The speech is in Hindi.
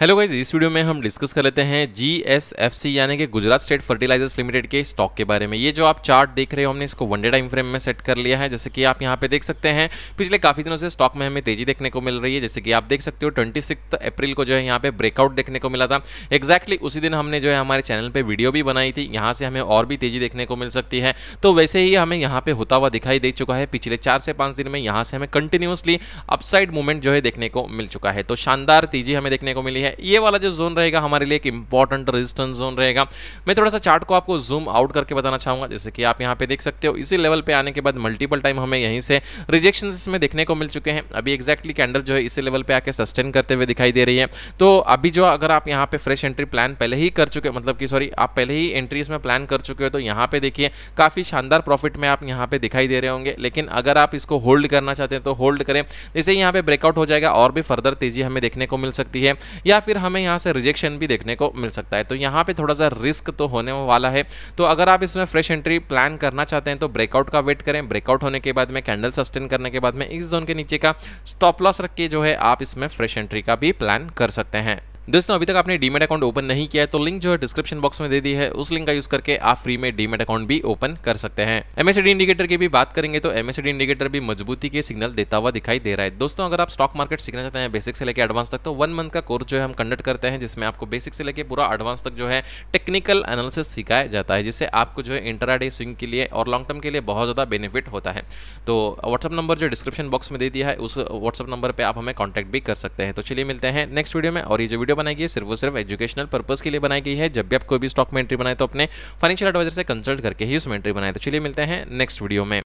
हेलो गाइज इस वीडियो में हम डिस्कस कर लेते हैं जी एस एफ सी यानी कि गुजरात स्टेट फर्टिलाइजर्स लिमिटेड के स्टॉक के बारे में ये जो आप चार्ट देख रहे हो हमने इसको वनडे टाइम फ्रेम में सेट कर लिया है जैसे कि आप यहाँ पे देख सकते हैं पिछले काफ़ी दिनों से स्टॉक में हमें तेजी देखने को मिल रही है जैसे कि आप देख सकते हो ट्वेंटी अप्रैल को जो है यहाँ पे ब्रेकआउट देखने को मिला था एक्जैक्टली उसी दिन हमने जो है हमारे चैनल पर वीडियो भी बनाई थी यहाँ से हमें और भी तेजी देखने को मिल सकती है तो वैसे ही हमें यहाँ पे होता हुआ दिखाई दे चुका है पिछले चार से पाँच दिन में यहाँ से हमें कंटिन्यूसली अपसाइड मूवमेंट जो है देखने को मिल चुका है तो शानदार तेजी हमें देखने को मिली है है ये वाला जो जोन रहेगा हमारे लिए एक इंपॉर्टेंट रेजिस्टेंस जोन रहेगा मैं थोड़ा सा चार्ट को आपको जूम आउट करके बताना चाहूंगा जैसे कि आप यहाँ पे देख सकते हो इसी लेवल पे आने के बाद मल्टीपल टाइम हमें यहीं से रिजेक्शन इसमें देखने को मिल चुके हैं अभी एक्जैक्टली कैंडल जो है इसी लेवल पर आके सस्टेन करते हुए दिखाई दे रही है तो अभी जो अगर आप यहाँ पे फ्रेश एंट्री प्लान पहले ही कर चुके मतलब कि सॉरी आप पहले ही एंट्री इसमें प्लान कर चुके हो तो यहाँ पे देखिए काफ़ी शानदार प्रॉफिट में आप यहाँ पे दिखाई दे रहे होंगे लेकिन अगर आप इसको होल्ड करना चाहते हैं तो होल्ड करें जैसे यहाँ पे ब्रेकआउट हो जाएगा और भी फर्दर तेजी हमें देखने को मिल सकती है या या फिर हमें यहाँ से रिजेक्शन भी देखने को मिल सकता है तो यहाँ पर थोड़ा सा रिस्क तो होने वाला है तो अगर आप इसमें फ्रेश एंट्री प्लान करना चाहते हैं तो ब्रेकआउट का वेट करें ब्रेकआउट होने के बाद में कैंडल सस्टेन करने के बाद में इस जोन के नीचे का स्टॉप लॉस रख के जो है आप इसमें फ्रेश एंट्री का भी प्लान कर सकते हैं दोस्तों अभी तक आपने डीमेट अकाउंट ओपन नहीं किया है तो लिंक जो है डिस्क्रिप्शन बॉक्स में दे दी है उस लिंक का यूज करके आप फ्री में डीमेट अकाउंट भी ओपन कर सकते हैं एमएसडी इंडिकेटर की भी बात करेंगे तो एमएसडी इंडिकेटर भी मजबूती के सिग्नल देता हुआ दिखाई दे रहा है दोस्तों अगर आप स्टॉक मार्केट सीखना चाहते हैं बेसिक से लेकर एडवांस तक तो वन मंथ का कोर्स जो है हम कंडक्ट करते हैं जिसमें आपको बेसिक से लेकर पूरा एडवांस तक जो है टेक्निकल एनालिसिस सिखाया जाता है जिससे आपको जो है इंटराडे स्विंग के लिए और लॉन्ग टर्म के लिए बहुत ज्यादा बेनिफिट होता है तो व्हाट्सअप नंबर जो डिस्क्रिप्शन बॉक्स में दे दिया है उस व्हाट्सअप नंबर पर आप हमें कॉन्टैक्ट भी कर सकते हैं तो चलिए मिलते हैं नेक्स्ट वीडियो में और ये जो वीडियो वीडियो बनाई गई सिर्फ सिर्फ एजुकेशनल पर्पज के लिए बनाई गई है जब भी आप कोई भी स्टॉक में एंट्री बनाए तो अपने फाइनेंशियल एडवाइजर से कंसल्ट करके ही उसमें एंट्री बनाए तो चलिए मिलते हैं नेक्स्ट वीडियो में